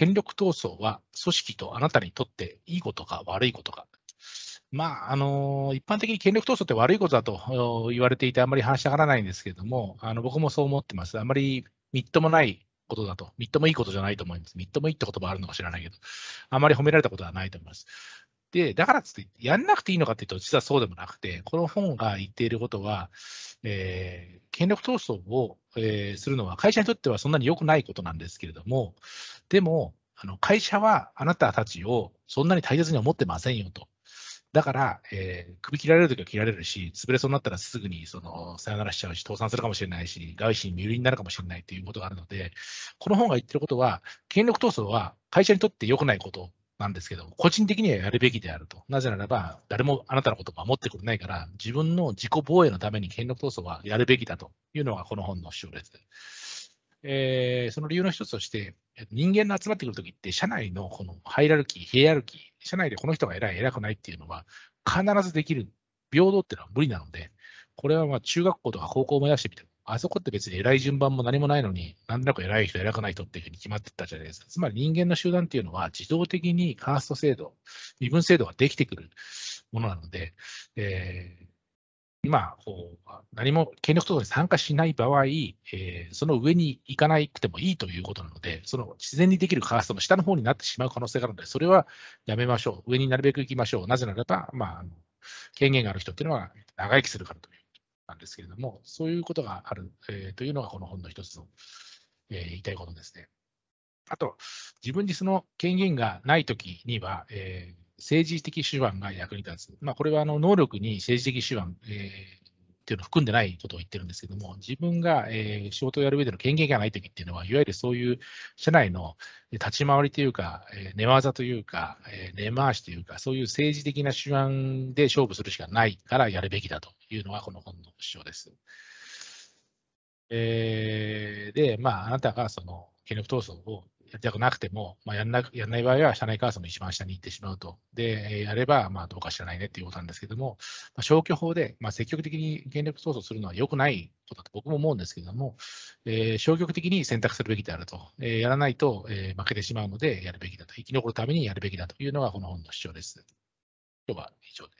権力闘争は組織とあなたにとっていいことか悪いことか。まあ、あの一般的に権力闘争って悪いことだと言われていて、あんまり話し上がらないんですけれども、あの僕もそう思ってます。あんまりみっともないことだと、みっともいいことじゃないと思います。みっともいいって言葉あるのか知らないけど、あんまり褒められたことはないと思います。で、だからつってやんなくていいのかっていうと、実はそうでもなくて、この本が言っていることは、えー、権力闘争を、えー、するのは会社にとってはそんなに良くないことなんですけれども、でも、あの会社はあなたたちをそんなに大切に思ってませんよと。だから、えー、首切られるときは切られるし、潰れそうになったらすぐにそのさよならしちゃうし、倒産するかもしれないし、外資に身売りになるかもしれないということがあるので、この本が言ってることは、権力闘争は会社にとって良くないことなんですけど、個人的にはやるべきであると。なぜならば、誰もあなたのことを守ってくれないから、自分の自己防衛のために権力闘争はやるべきだというのがこの本の主張です。えー、その理由の一つとして、人間の集まってくるときって、社内のこのハイラルキー、ヒエラルキー、社内でこの人が偉い、偉くないっていうのは、必ずできる、平等っていうのは無理なので、これはまあ中学校とか高校を目指してみてあそこって別に偉い順番も何もないのに、なんとなく偉い人、偉くない人っていうふうに決まってったじゃないですか。つまり人間の集団っていうのは自動的にカースト制度、身分制度ができてくるものなので、えー、今こう、何も権力闘争に参加しない場合、えー、その上に行かなくてもいいということなので、その自然にできるカーストの下の方になってしまう可能性があるので、それはやめましょう、上になるべく行きましょう、なぜならば、まあ、権限がある人っていうのは長生きするからというなんですけれども、そういうことがある、えー、というのがこの本の一つの、えー、言いたいことですね。あと、自分にその権限がないときには、えー、政治的手腕が役に立つ。まあ、これはあの能力に政治的手腕、えっていうのを含んでないことを言ってるんですけども、自分が、え仕事をやる上での権限がないときっていうのは、いわゆるそういう社内の立ち回りというか、え寝技というか、え根回しというか、そういう政治的な手腕で勝負するしかないからやるべきだというのがこの本の主張です。えー、で、まあ、あなたがその権力闘争をやりたくなくても、まあ、やんなやんない場合は、社内カーソの一番下に行ってしまうと。で、やれば、まあ、どうか知らないねっていうことなんですけども、まあ、消去法で、まあ、積極的に権力闘争するのは良くないことだと僕も思うんですけども、えー、消極的に選択するべきであると。えー、やらないと、えー、負けてしまうので、やるべきだと。生き残るためにやるべきだというのが、この本の主張です。今日は以上です。